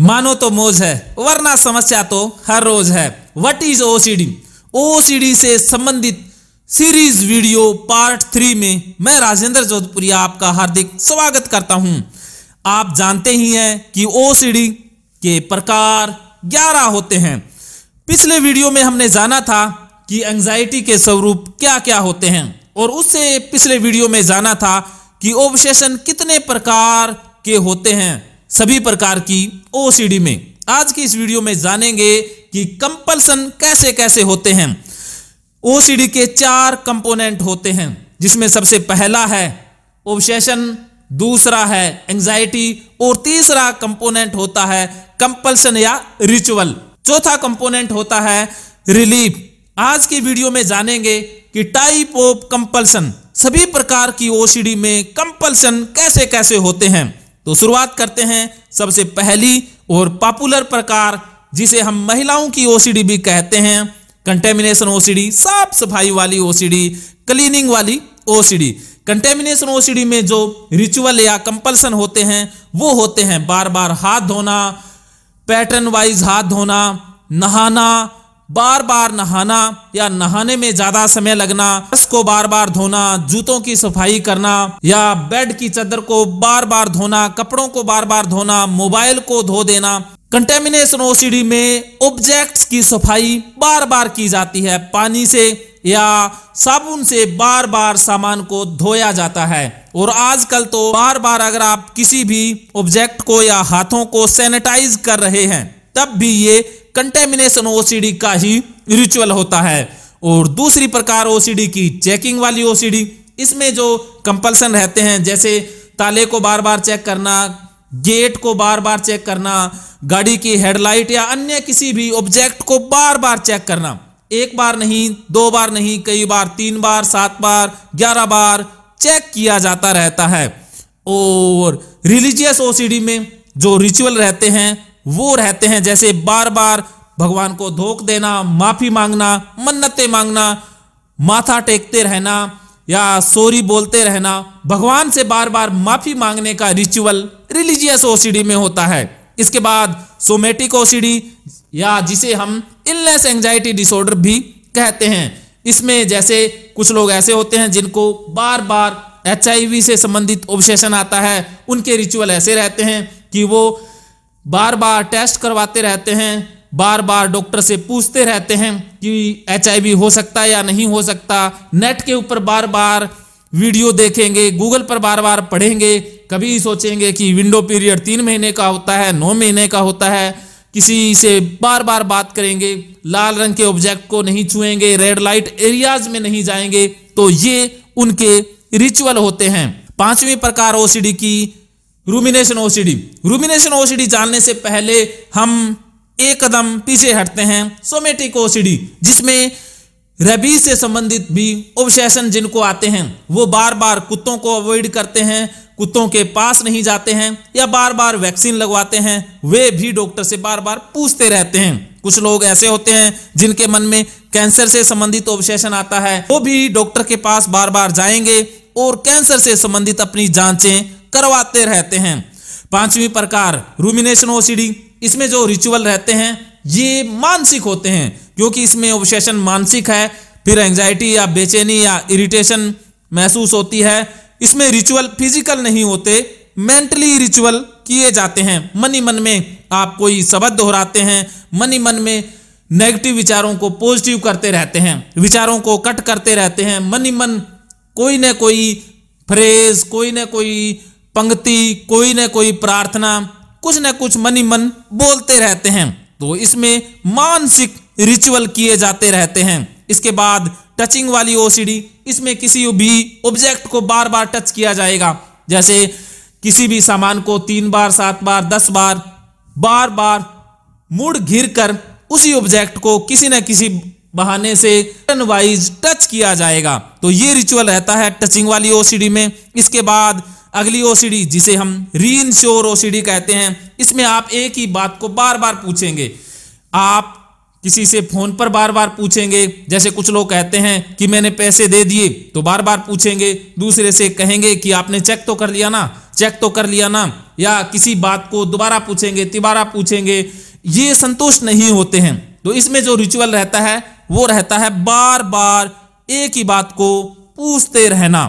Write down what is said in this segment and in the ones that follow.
मानो तो मोज है वरना समस्या तो हर रोज है वट इज ओसीडी ओसीडी से संबंधित सीरीज वीडियो पार्ट थ्री में मैं राजेंद्र जोधपुरिया आपका हार्दिक स्वागत करता हूं आप जानते ही हैं कि ओसीडी के प्रकार 11 होते हैं पिछले वीडियो में हमने जाना था कि एंजाइटी के स्वरूप क्या क्या होते हैं और उससे पिछले वीडियो में जाना था कि ओबसेशन कितने प्रकार के होते हैं सभी प्रकार की ओसीडी में आज की इस वीडियो में जानेंगे कि कंपल्सन कैसे कैसे होते हैं ओसीडी के चार कंपोनेंट होते हैं जिसमें सबसे पहला है ओबसेशन दूसरा है एंजाइटी और तीसरा कंपोनेंट होता है कंपल्सन या रिचुअल चौथा कंपोनेंट होता है रिलीफ आज की वीडियो में जानेंगे कि टाइप ऑफ कंपल्सन सभी प्रकार की ओसीडी में कंपल्सन कैसे कैसे होते हैं तो शुरुआत करते हैं सबसे पहली और पॉपुलर प्रकार जिसे हम महिलाओं की ओसीडी भी कहते हैं कंटेमिनेशन ओसीडी साफ सफाई वाली ओसीडी क्लीनिंग वाली ओसीडी कंटेमिनेशन ओसीडी में जो रिचुअल या कंपल्सन होते हैं वो होते हैं बार बार हाथ धोना पैटर्न वाइज हाथ धोना नहाना बार बार नहाना या नहाने में ज्यादा समय लगना बस को बार बार धोना जूतों की सफाई करना या बेड की चादर को बार बार धोना कपड़ों को बार बार धोना मोबाइल को धो देना कंटेमिनेशन ओसीडी में ऑब्जेक्ट्स की सफाई बार बार की जाती है पानी से या साबुन से बार बार सामान को धोया जाता है और आजकल तो बार बार अगर आप किसी भी ऑब्जेक्ट को या हाथों को सैनिटाइज कर रहे हैं तब भी ये कंटेमिनेशन ओसीडी का ही रिचुअल होता है और दूसरी प्रकार ओसीडी की चेकिंग वाली ओसीडी इसमें जो कंपल्सन रहते हैं जैसे ताले को बार बार चेक करना गेट को बार बार चेक करना गाड़ी की हेडलाइट या अन्य किसी भी ऑब्जेक्ट को बार बार चेक करना एक बार नहीं दो बार नहीं कई बार तीन बार सात बार ग्यारह बार चेक किया जाता रहता है और रिलीजियस ओसीडी में जो रिचुअल रहते हैं वो रहते हैं जैसे बार बार भगवान को धोख देना माफी मांगना मन्नतें मांगना माथा टेकते रहना या सॉरी बोलते रहना भगवान से बार बार माफी मांगने का रिचुअल रिलीजियस ओसीडी में होता है इसके बाद सोमेटिक ओसीडी या जिसे हम इलनेस एंजाइटी डिसऑर्डर भी कहते हैं इसमें जैसे कुछ लोग ऐसे होते हैं जिनको बार बार एच से संबंधित ऑब्सेशन आता है उनके रिचुअल ऐसे रहते हैं कि वो बार बार टेस्ट करवाते रहते हैं बार बार डॉक्टर से पूछते रहते हैं कि एच हो सकता है या नहीं हो सकता नेट के ऊपर बार बार वीडियो देखेंगे गूगल पर बार बार पढ़ेंगे कभी सोचेंगे कि विंडो पीरियड तीन महीने का होता है नौ महीने का होता है किसी से बार बार बात करेंगे लाल रंग के ऑब्जेक्ट को नहीं छुएंगे रेड लाइट एरियाज में नहीं जाएंगे तो ये उनके रिचुअल होते हैं पांचवी प्रकार ओसीडी की रूमिनेशन ओसीडी रूमिनेशन ओसीडी जानने से पहले हम एक कदम पीछे हटते हैं सोमेटिक ओसीडी जिसमें रेबीज से संबंधित भी ओबसेशन जिनको आते हैं वो बार बार कुत्तों को अवॉइड करते हैं कुत्तों के पास नहीं जाते हैं या बार बार वैक्सीन लगवाते हैं वे भी डॉक्टर से बार बार पूछते रहते हैं कुछ लोग ऐसे होते हैं जिनके मन में कैंसर से संबंधित उपशेषण आता है वो भी डॉक्टर के पास बार बार जाएंगे और कैंसर से संबंधित अपनी जांचें करवाते रहते हैं पांचवी प्रकार रूमिनेशन ओसीडी इसमें जो रिचुअल रहते हैं ये मानसिक होते हैं क्योंकि इसमें ऑब्सेशन मानसिक है फिर एंजाइटी या बेचैनी या इरिटेशन महसूस होती है इसमें रिचुअल फिजिकल नहीं होते मेंटली रिचुअल किए जाते हैं मनी मन में आप कोई शब्द दोहराते हैं मनी मन में नेगेटिव विचारों को पॉजिटिव करते रहते हैं विचारों को कट करते रहते हैं मनी मन कोई ना कोई फ्रेज कोई ना कोई पंक्ति कोई न कोई प्रार्थना कुछ न कुछ मनी मन बोलते रहते हैं तो इसमें मानसिक रिचुअल किए जाते रहते हैं इसके बाद टचिंग वाली ओसीडी इसमें किसी भी ऑब्जेक्ट को बार बार टच किया जाएगा जैसे किसी भी सामान को तीन बार सात बार दस बार बार बार मुड़ घिर कर उसी ऑब्जेक्ट को किसी न किसी बहाने से टर्न वाइज टच किया जाएगा तो ये रिचुअल रहता है टचिंग वाली ओसीडी में इसके बाद अगली ओसीडी जिसे हम री इंश्योर ओसीडी कहते हैं इसमें आप एक ही बात को बार बार पूछेंगे आप किसी से फोन पर बार बार पूछेंगे जैसे कुछ लोग कहते हैं कि मैंने पैसे दे दिए तो बार बार पूछेंगे दूसरे से कहेंगे कि आपने चेक तो कर लिया ना चेक तो कर लिया ना या किसी बात को दोबारा पूछेंगे तिबारा पूछेंगे ये संतुष्ट नहीं होते हैं तो इसमें जो रिचुअल रहता है वो रहता है बार बार एक ही बात को पूछते रहना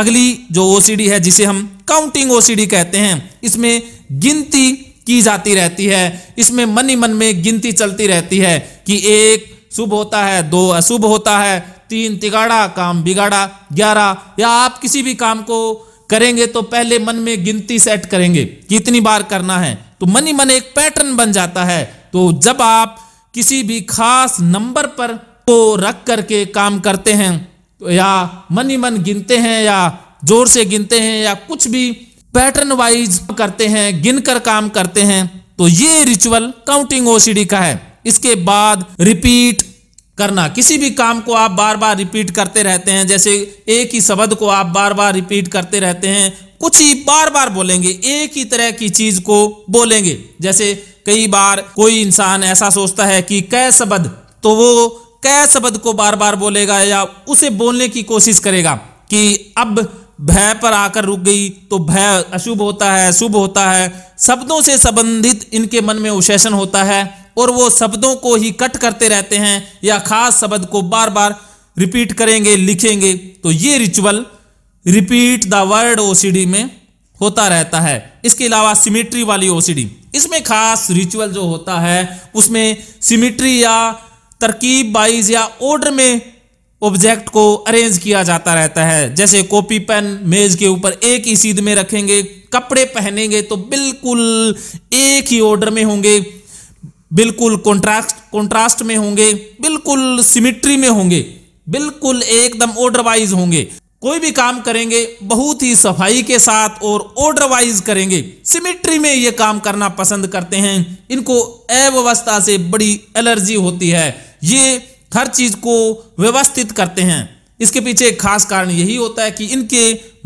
अगली जो ओसीडी है जिसे हम काउंटिंग ओसीडी कहते हैं इसमें गिनती की जाती रहती है इसमें मन ही मन में गिनती चलती रहती है कि एक शुभ होता है दो अशुभ होता है तीन तिगाड़ा काम बिगाड़ा ग्यारह या आप किसी भी काम को करेंगे तो पहले मन में गिनती सेट करेंगे कितनी बार करना है तो मन ही मन एक पैटर्न बन जाता है तो जब आप किसी भी खास नंबर पर को रख करके काम करते हैं या मन ही मन गिनते हैं या जोर से गिनते हैं या कुछ भी पैटर्न वाइज करते हैं गिनकर काम करते हैं तो ये रिचुअल काउंटिंग ओसीडी का है इसके बाद रिपीट करना किसी भी काम को आप बार बार रिपीट करते रहते हैं जैसे एक ही शब्द को आप बार बार रिपीट करते रहते हैं कुछ ही बार बार बोलेंगे एक ही तरह की चीज को बोलेंगे जैसे कई बार कोई इंसान ऐसा सोचता है कि कै शब्द तो वो कै शब्द को बार बार बोलेगा या उसे बोलने की कोशिश करेगा कि अब भय पर आकर रुक गई तो भय अशुभ होता है शुभ होता है शब्दों से संबंधित इनके मन में उशेषण होता है और वो शब्दों को ही कट करते रहते हैं या खास शब्द को बार बार रिपीट करेंगे लिखेंगे तो ये ritual repeat the word OCD में होता रहता है इसके अलावा सिमेट्री वाली ओसीडी इसमें खास रिचुअल जो होता है उसमें सिमेट्री या तरकीब बाइज या ऑर्डर में ऑब्जेक्ट को अरेंज किया जाता रहता है जैसे कॉपी पेन मेज के ऊपर एक ही सीध में रखेंगे कपड़े पहनेंगे तो बिल्कुल एक ही ऑर्डर में होंगे बिल्कुल कॉन्ट्रास्ट कॉन्ट्रास्ट में होंगे बिल्कुल सिमिट्री में होंगे बिल्कुल एकदम ऑर्डर वाइज होंगे कोई भी काम करेंगे बहुत ही सफाई के साथ और ऑर्डर वाइज करेंगे सिमिट्री में ये काम करना पसंद करते हैं इनको अव्यवस्था से बड़ी एलर्जी होती है ये हर चीज को व्यवस्थित करते हैं इसके पीछे एक खास कारण यही होता है कि इनके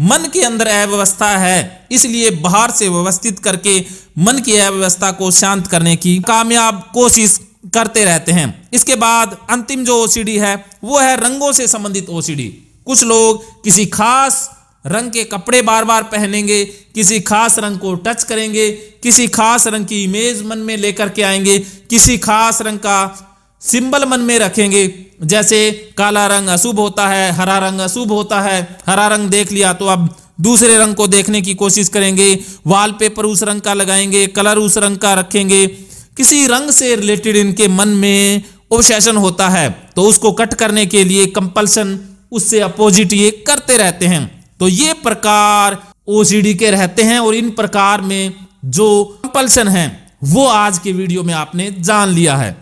मन के अंदर अव्यवस्था है इसलिए बाहर से व्यवस्थित करके मन की अव्यवस्था को शांत करने की कामयाब कोशिश करते रहते हैं इसके बाद अंतिम जो ओसीडी है वो है रंगों से संबंधित ओसीडी कुछ लोग किसी खास रंग के कपड़े बार बार पहनेंगे किसी खास रंग को टच करेंगे किसी खास रंग की इमेज मन में लेकर के आएंगे किसी खास रंग का सिंबल मन में रखेंगे जैसे काला रंग अशुभ होता है हरा रंग अशुभ होता है हरा रंग देख लिया तो अब दूसरे रंग को देखने की कोशिश करेंगे वॉलपेपर उस रंग का लगाएंगे कलर उस रंग का रखेंगे किसी रंग से रिलेटेड इनके मन में ओबसेशन होता है तो उसको कट करने के लिए कंपल्सन उससे अपोजिट ये करते रहते हैं तो ये प्रकार ओसीडी के रहते हैं और इन प्रकार में जो कंपल्सन है वो आज के वीडियो में आपने जान लिया है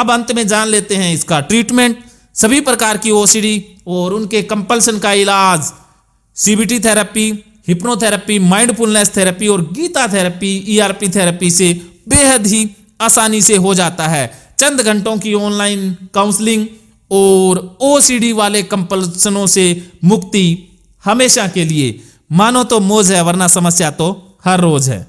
अब अंत में जान लेते हैं इसका ट्रीटमेंट सभी प्रकार की ओसीडी और उनके कंपल्सन का इलाज CBT therapy hypnotherapy mindfulness therapy और गीता थेरेपी ईआरपी थेरेपी से बेहद ही आसानी से हो जाता है चंद घंटों की ऑनलाइन काउंसलिंग और ओसीडी वाले कंपल्सनों से मुक्ति हमेशा के लिए मानो तो मोज है वरना समस्या तो हर रोज है